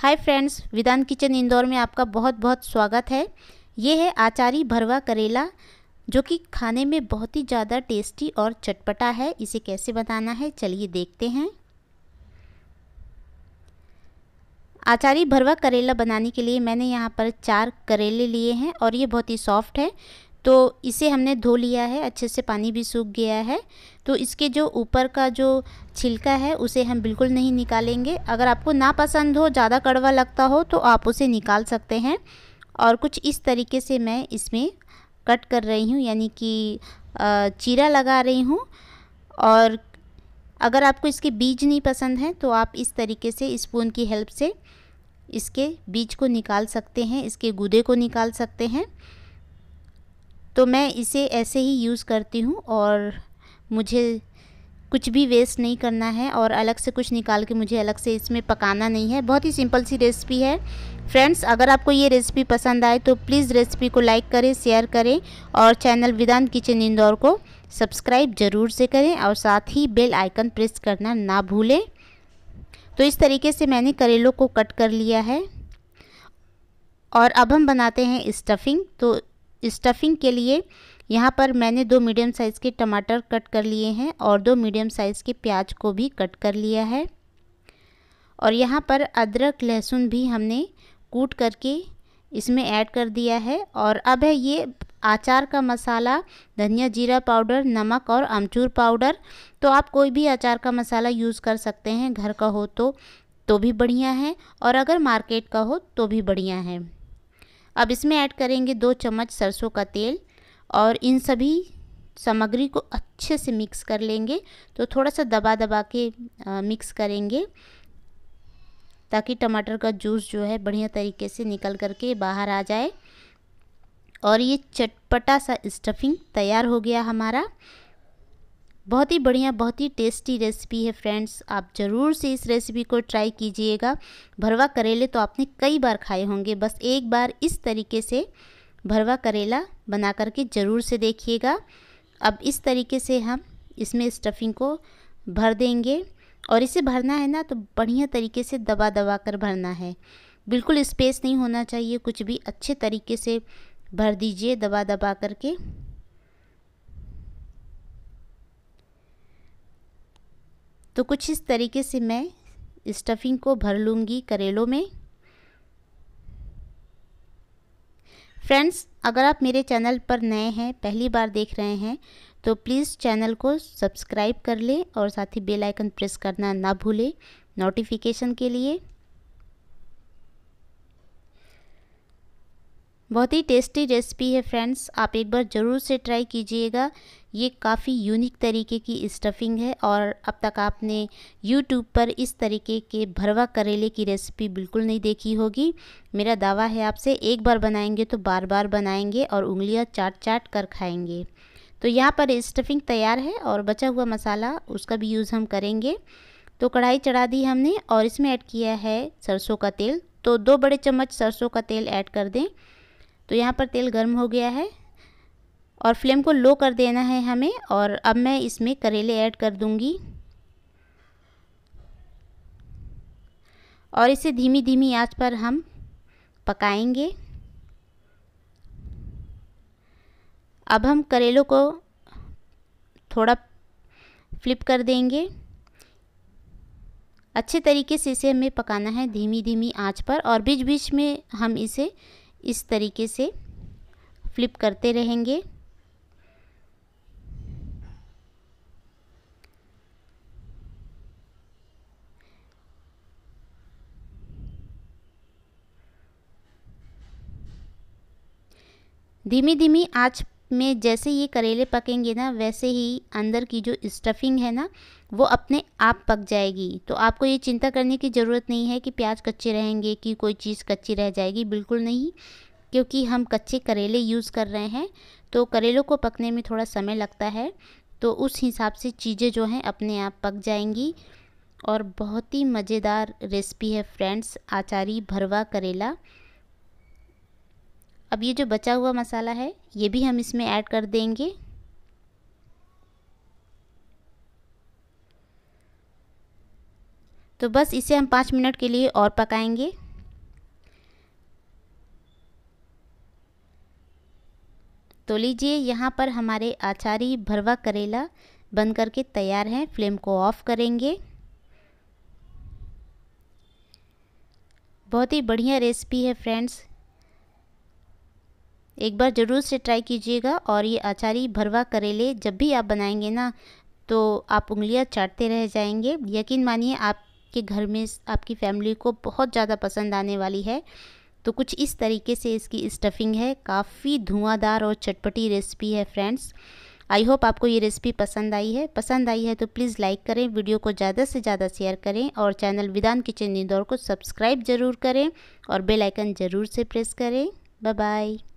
हाय friends विदान kitchen Indore में आपका बहुत बहुत स्वागत है ये है आचारी भरवा करेला जो कि खाने में बहुत ही ज़्यादा टेस्टी और चटपटा है इसे कैसे बनाना है चलिए देखते हैं आचारी भरवा करेला बनाने के लिए मैंने यहाँ पर चार करेले लिए हैं और ये बहुत ही सॉफ्ट है तो इसे हमने धो लिया है अच्छे से पानी भी सूख गया है तो इसके जो ऊपर का जो छिलका है उसे हम बिल्कुल नहीं निकालेंगे अगर आपको ना पसंद हो ज़्यादा कड़वा लगता हो तो आप उसे निकाल सकते हैं और कुछ इस तरीके से मैं इसमें कट कर रही हूँ यानी कि चीरा लगा रही हूँ और अगर आपको इसके बीज नहीं पसंद हैं तो आप इस तरीके से स्पून की हेल्प से इसके बीज को निकाल सकते हैं इसके गुदे को निकाल सकते हैं तो मैं इसे ऐसे ही यूज़ करती हूँ और मुझे कुछ भी वेस्ट नहीं करना है और अलग से कुछ निकाल के मुझे अलग से इसमें पकाना नहीं है बहुत ही सिंपल सी रेसिपी है फ्रेंड्स अगर आपको ये रेसिपी पसंद आए तो प्लीज़ रेसिपी को लाइक करें शेयर करें और चैनल विदान किचन इंदौर को सब्सक्राइब ज़रूर से करें और साथ ही बेल आइकन प्रेस करना ना भूलें तो इस तरीके से मैंने करेलों को कट कर लिया है और अब हम बनाते हैं स्टफिंग तो स्टफिंग के लिए यहाँ पर मैंने दो मीडियम साइज़ के टमाटर कट कर लिए हैं और दो मीडियम साइज़ के प्याज को भी कट कर लिया है और यहाँ पर अदरक लहसुन भी हमने कूट करके इसमें ऐड कर दिया है और अब है ये अचार का मसाला धनिया जीरा पाउडर नमक और अमचूर पाउडर तो आप कोई भी अचार का मसाला यूज़ कर सकते हैं घर का हो तो तो भी बढ़िया है और अगर मार्केट का हो तो भी बढ़िया है अब इसमें ऐड करेंगे दो चम्मच सरसों का तेल और इन सभी सामग्री को अच्छे से मिक्स कर लेंगे तो थोड़ा सा दबा दबा के आ, मिक्स करेंगे ताकि टमाटर का जूस जो है बढ़िया तरीके से निकल करके बाहर आ जाए और ये चटपटा सा स्टफिंग तैयार हो गया हमारा बहुत ही बढ़िया बहुत ही टेस्टी रेसिपी है फ्रेंड्स आप ज़रूर से इस रेसिपी को ट्राई कीजिएगा भरवा करेले तो आपने कई बार खाए होंगे बस एक बार इस तरीके से भरवा करेला बना करके ज़रूर से देखिएगा अब इस तरीके से हम इसमें स्टफिंग को भर देंगे और इसे भरना है ना तो बढ़िया तरीके से दबा दबा कर भरना है बिल्कुल स्पेस नहीं होना चाहिए कुछ भी अच्छे तरीके से भर दीजिए दबा दबा करके तो कुछ इस तरीके से मैं स्टफिंग को भर लूँगी करेलों में फ्रेंड्स अगर आप मेरे चैनल पर नए हैं पहली बार देख रहे हैं तो प्लीज़ चैनल को सब्सक्राइब कर लें और साथ ही बेल आइकन प्रेस करना ना भूलें नोटिफिकेशन के लिए बहुत ही टेस्टी रेसिपी है फ्रेंड्स आप एक बार ज़रूर से ट्राई कीजिएगा ये काफ़ी यूनिक तरीके की स्टफिंग है और अब तक आपने यूट्यूब पर इस तरीके के भरवा करेले की रेसिपी बिल्कुल नहीं देखी होगी मेरा दावा है आपसे एक बार बनाएंगे तो बार बार बनाएंगे और उंगलियां चाट चाट कर खाएंगे तो यहाँ पर स्टफिंग तैयार है और बचा हुआ मसाला उसका भी यूज़ हम करेंगे तो कढ़ाई चढ़ा दी हमने और इसमें ऐड किया है सरसों का तेल तो दो बड़े चम्मच सरसों का तेल ऐड कर दें तो यहाँ पर तेल गर्म हो गया है और फ्लेम को लो कर देना है हमें और अब मैं इसमें करेले ऐड कर दूँगी और इसे धीमी धीमी आंच पर हम पकाएंगे अब हम करेलों को थोड़ा फ्लिप कर देंगे अच्छे तरीके से इसे हमें पकाना है धीमी धीमी आंच पर और बीच बीच में हम इसे इस तरीके से फ्लिप करते रहेंगे धीमी धीमी आज में जैसे ये करेले पकेंगे ना वैसे ही अंदर की जो स्टफिंग है ना वो अपने आप पक जाएगी तो आपको ये चिंता करने की ज़रूरत नहीं है कि प्याज कच्चे रहेंगे कि कोई चीज़ कच्ची रह जाएगी बिल्कुल नहीं क्योंकि हम कच्चे करेले यूज़ कर रहे हैं तो करेलों को पकने में थोड़ा समय लगता है तो उस हिसाब से चीज़ें जो हैं अपने आप पक जाएंगी और बहुत ही मज़ेदार रेसिपी है फ्रेंड्स आचारी भरवा करेला अब ये जो बचा हुआ मसाला है ये भी हम इसमें ऐड कर देंगे तो बस इसे हम पाँच मिनट के लिए और पकाएंगे तो लीजिए यहाँ पर हमारे आचारी भरवा करेला बन करके तैयार हैं फ्लेम को ऑफ़ करेंगे बहुत ही बढ़िया रेसिपी है फ्रेंड्स एक बार ज़रूर से ट्राई कीजिएगा और ये अचारी भरवा करेले जब भी आप बनाएंगे ना तो आप उंगलियां चाटते रह जाएंगे यकीन मानिए आपके घर में आपकी फैमिली को बहुत ज़्यादा पसंद आने वाली है तो कुछ इस तरीके से इसकी स्टफिंग है काफ़ी धुआंधार और चटपटी रेसिपी है फ्रेंड्स आई होप आपको ये रेसिपी पसंद आई है पसंद आई है तो प्लीज़ लाइक करें वीडियो को ज़्यादा से ज़्यादा शेयर करें और चैनल विदान किचन इंदौर को सब्सक्राइब ज़रूर करें और बेल आइकन ज़रूर से प्रेस करें बाय बाय